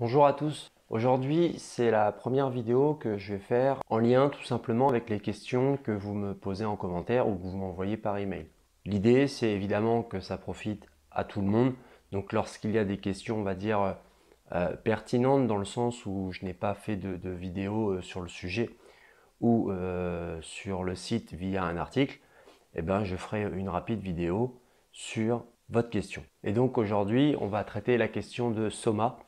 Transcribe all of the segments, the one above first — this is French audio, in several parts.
Bonjour à tous. Aujourd'hui, c'est la première vidéo que je vais faire en lien tout simplement avec les questions que vous me posez en commentaire ou que vous m'envoyez par email. L'idée, c'est évidemment que ça profite à tout le monde. Donc lorsqu'il y a des questions, on va dire euh, pertinentes dans le sens où je n'ai pas fait de, vidéo euh, sur le sujet ou euh, sur le site via un article, eh ben, je ferai une rapide vidéo sur votre question. Et donc aujourd'hui, on va traiter la question de Soma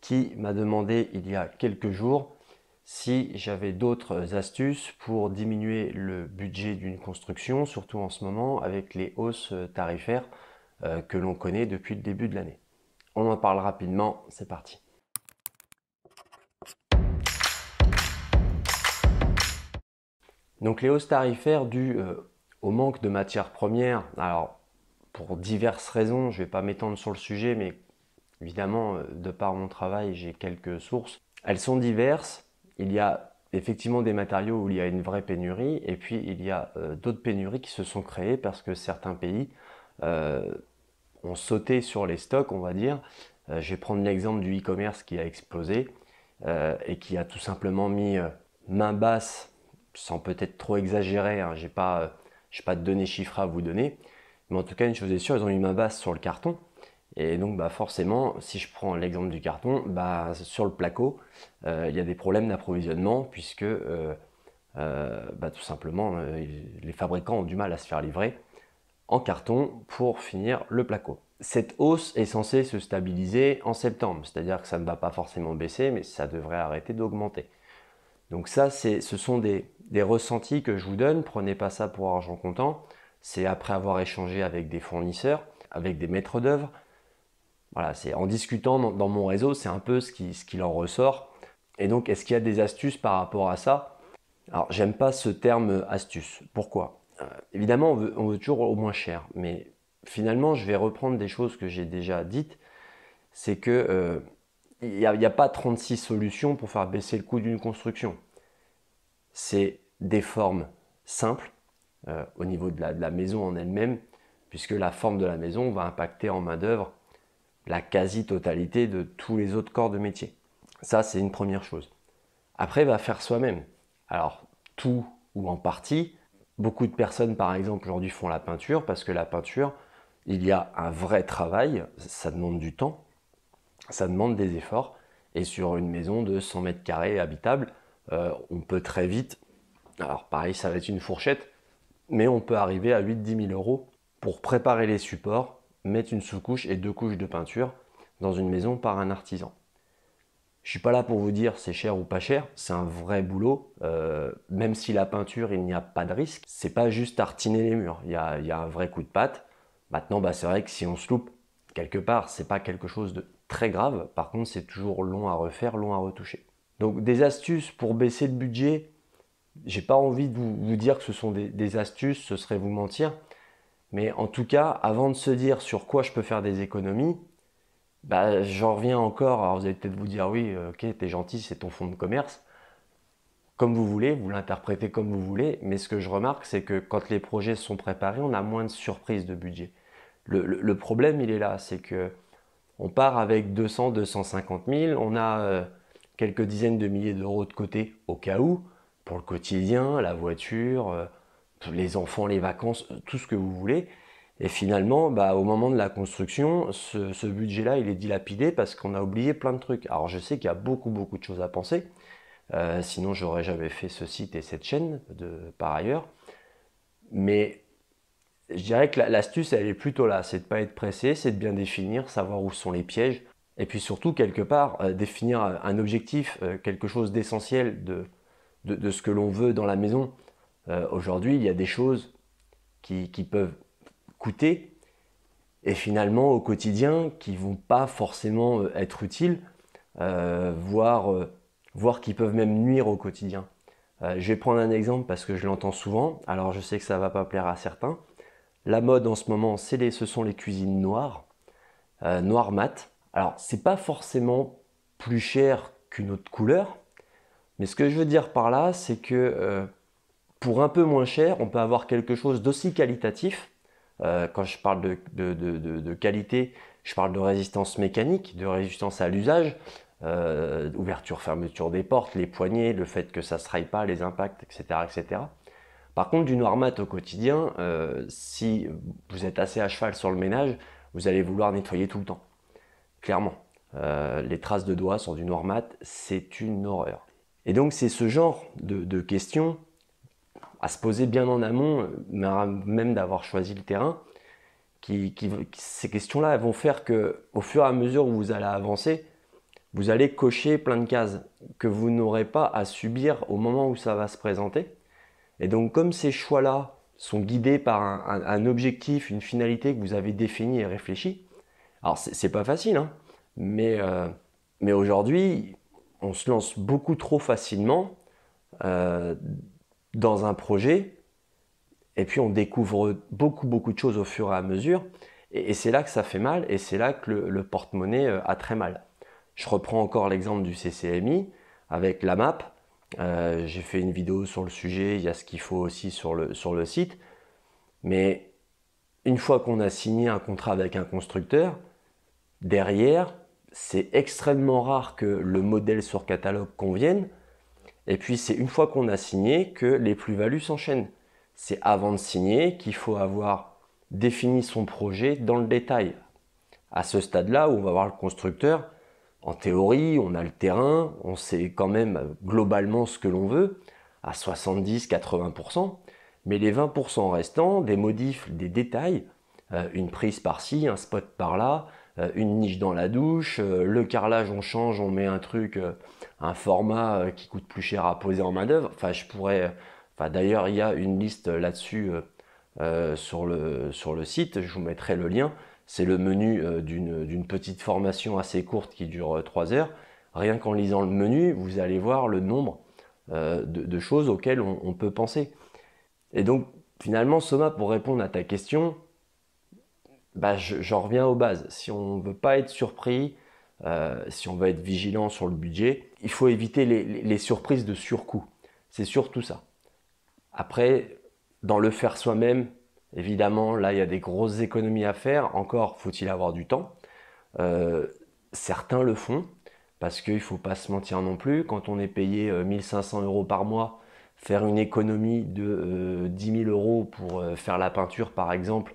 qui m'a demandé il y a quelques jours si j'avais d'autres astuces pour diminuer le budget d'une construction, surtout en ce moment avec les hausses tarifaires euh, que l'on connaît depuis le début de l'année. On en parle rapidement, c'est parti. Donc les hausses tarifaires dues euh, au manque de matières premières, alors pour diverses raisons, je ne vais pas m'étendre sur le sujet, mais Évidemment, euh, de par mon travail, j'ai quelques sources. Elles sont diverses. Il y a effectivement des matériaux où il y a une vraie pénurie, et puis il y a euh, d'autres pénuries qui se sont créées parce que certains pays euh, ont sauté sur les stocks, on va dire. je vais prendre l'exemple du e-commerce qui a explosé et qui a tout simplement mis main basse, sans peut-être trop exagérer, hein, je n'ai pas, pas de données chiffrées à vous donner, mais en tout cas, une chose est sûre, ils ont mis main basse sur le carton, et donc bah forcément, si je prends l'exemple du carton, bah, sur le placo, euh, il y a des problèmes d'approvisionnement puisque euh, euh, bah, tout simplement les fabricants ont du mal à se faire livrer en carton pour finir le placo. Cette hausse est censée se stabiliser en septembre, c'est-à-dire que ça ne va pas forcément baisser, mais ça devrait arrêter d'augmenter. Donc ça, ce sont des, des, ressentis que je vous donne, prenez pas ça pour argent comptant, c'est après avoir échangé avec des fournisseurs, avec des maîtres d'œuvre, voilà, c'est en discutant dans, mon réseau, c'est un peu ce qui, ce qui en ressort. Et donc, est-ce qu'il y a des astuces par rapport à ça Alors, j'aime pas ce terme astuce. Pourquoi euh, Évidemment, on veut, toujours au moins cher, mais finalement, je vais reprendre des choses que j'ai déjà dites. C'est que n'y euh, a, pas 36 solutions pour faire baisser le coût d'une construction. C'est des formes simples euh, au niveau de la, de la maison en elle-même, puisque la forme de la maison va impacter en main-d'œuvre la quasi-totalité de tous les autres corps de métier. Ça, c'est une première chose. Après, va faire soi-même. Alors, tout ou en partie. Beaucoup de personnes, par exemple, aujourd'hui font la peinture parce que la peinture, il y a un vrai travail, ça demande du temps, ça demande des efforts. Et sur une maison de 100 mètres carrés habitable, euh, on peut très vite, alors pareil, ça va être une fourchette, mais on peut arriver à 8-10 000 euros pour préparer les supports, mettre une sous-couche et deux couches de peinture dans une maison par un artisan. Je ne suis pas là pour vous dire c'est cher ou pas cher, c'est un vrai boulot. Euh, même si la peinture, il n'y a pas de risque, c'est pas juste tartiner les murs. Il y a, un vrai coup de patte. Maintenant, bah, c'est vrai que si on se loupe quelque part, c'est pas quelque chose de très grave. Par contre, c'est toujours long à refaire, long à retoucher. Donc, des astuces pour baisser le budget, j'ai pas envie de vous, dire que ce sont des astuces, ce serait vous mentir. Mais en tout cas, avant de se dire sur quoi je peux faire des économies, bah, j'en reviens encore. Alors vous allez peut-être vous dire oui, euh, ok, t'es gentil, c'est ton fonds de commerce. Comme vous voulez, vous l'interprétez comme vous voulez, mais ce que je remarque, c'est que quand les projets sont préparés, on a moins de surprises de budget. Le, problème, il est là, c'est que on part avec 200, 250 000, on a euh, quelques dizaines de milliers d'euros de côté au cas où, pour le quotidien, la voiture, euh, les enfants, les vacances, euh, tout ce que vous voulez. Et finalement, bah, au moment de la construction, ce, budget-là, il est dilapidé parce qu'on a oublié plein de trucs. Alors je sais qu'il y a beaucoup, beaucoup de choses à penser. Euh, sinon, j'aurais jamais fait ce site et cette chaîne par ailleurs. Mais je dirais que l'astuce, elle est plutôt là. C'est de ne pas être pressé, c'est de bien définir, savoir où sont les pièges. Et puis surtout, quelque part, euh, définir un objectif, quelque chose d'essentiel de, ce que l'on veut dans la maison. Euh, aujourd'hui, il y a des choses qui, peuvent coûter et finalement au quotidien qui vont pas forcément euh, être utiles, euh, voire, qui peuvent même nuire au quotidien. je vais prendre un exemple parce que je l'entends souvent, alors je sais que ça va pas plaire à certains. La mode en ce moment, les, ce sont les cuisines noires, noires mat. Alors c'est pas forcément plus cher qu'une autre couleur, mais ce que je veux dire par là, c'est que pour un peu moins cher, on peut avoir quelque chose d'aussi qualitatif. Euh, quand je parle de, de, de, qualité, je parle de résistance mécanique, de résistance à l'usage, euh, ouverture, fermeture des portes, les poignées, le fait que ça ne se raille pas, les impacts, etc. etc. Par contre, du noir mat au quotidien, euh, si vous êtes assez à cheval sur le ménage, vous allez vouloir nettoyer tout le temps. Clairement. les traces de doigts sur du noir mat, c'est une horreur. Et donc, c'est ce genre de, de questions à se poser bien en amont, euh, même d'avoir choisi le terrain, qui, ces questions-là vont faire que, au fur et à mesure où vous allez avancer, vous allez cocher plein de cases que vous n'aurez pas à subir au moment où ça va se présenter. Et donc, comme ces choix-là sont guidés par un, objectif, une finalité que vous avez défini et réfléchi alors c'est pas facile, hein, mais, euh, mais aujourd'hui, on se lance beaucoup trop facilement euh, dans un projet, et puis on découvre beaucoup, beaucoup de choses au fur et à mesure, et, c'est là que ça fait mal, et c'est là que le, porte-monnaie euh, a très mal. Je reprends encore l'exemple du CCMI avec la map. Euh, j'ai fait une vidéo sur le sujet, il y a ce qu'il faut aussi sur le, sur le site. Mais une fois qu'on a signé un contrat avec un constructeur, derrière, c'est extrêmement rare que le modèle sur catalogue convienne. Et puis c'est une fois qu'on a signé que les plus-values s'enchaînent. C'est avant de signer qu'il faut avoir défini son projet dans le détail. À ce stade-là, on va voir le constructeur, en théorie, on a le terrain, on sait quand même globalement ce que l'on veut, à 70-80%, mais les 20% restants, des modifs, des détails, euh, une prise par-ci, un spot par-là, euh, une niche dans la douche, euh, le carrelage on change, on met un truc, euh, un format qui coûte plus cher à poser en main d'œuvre. Enfin, je pourrais. d'ailleurs, il y a une liste là-dessus sur, le, site. Je vous mettrai le lien. C'est le menu d'une petite formation assez courte qui dure 3 heures. Rien qu'en lisant le menu, vous allez voir le nombre de, choses auxquelles on peut penser. Et donc, finalement, Soma, pour répondre à ta question, bah, j'en reviens aux bases. Si on ne veut pas être surpris, euh, si on veut être vigilant sur le budget, il faut éviter les, surprises de surcoût. C'est surtout ça. Après, dans le faire soi-même, évidemment, là, il y a des grosses économies à faire. Encore, faut-il avoir du temps. Euh, certains le font, parce qu'il ne faut pas se mentir non plus. Quand on est payé 1500 euh, euros par mois, faire une économie de 10 000 euros pour faire la peinture, par exemple,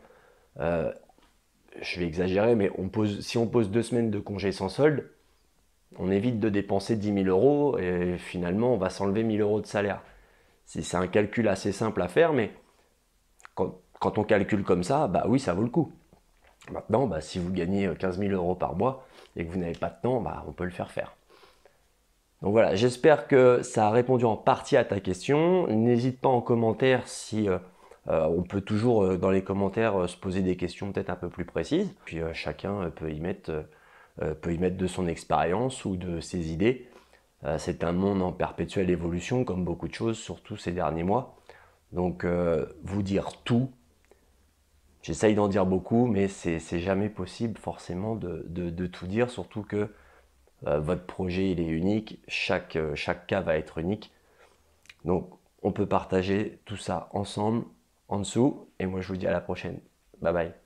je vais exagérer, mais si on pose deux semaines de congé sans solde, on évite de dépenser 10 000 euros et finalement on va s'enlever 1 000 euros de salaire. C'est un calcul assez simple à faire, mais quand, on calcule comme ça, bah oui, ça vaut le coup. Maintenant, bah, si vous gagnez 15 000 euros par mois et que vous n'avez pas de temps, bah, on peut le faire faire. Donc voilà, j'espère que ça a répondu en partie à ta question. N'hésite pas en commentaire si... Euh, euh, on peut toujours euh, dans les commentaires euh, se poser des questions peut-être un peu plus précises. Puis chacun peut y mettre, peut y mettre de son expérience ou de ses idées. c'est un monde en perpétuelle évolution, comme beaucoup de choses, surtout ces derniers mois. Donc vous dire tout, J'essaye d'en dire beaucoup, mais c'est jamais possible forcément de, tout dire, surtout que votre projet il est unique, chaque, chaque, cas va être unique. Donc on peut partager tout ça ensemble, en dessous. Et moi, je vous dis à la prochaine. Bye bye.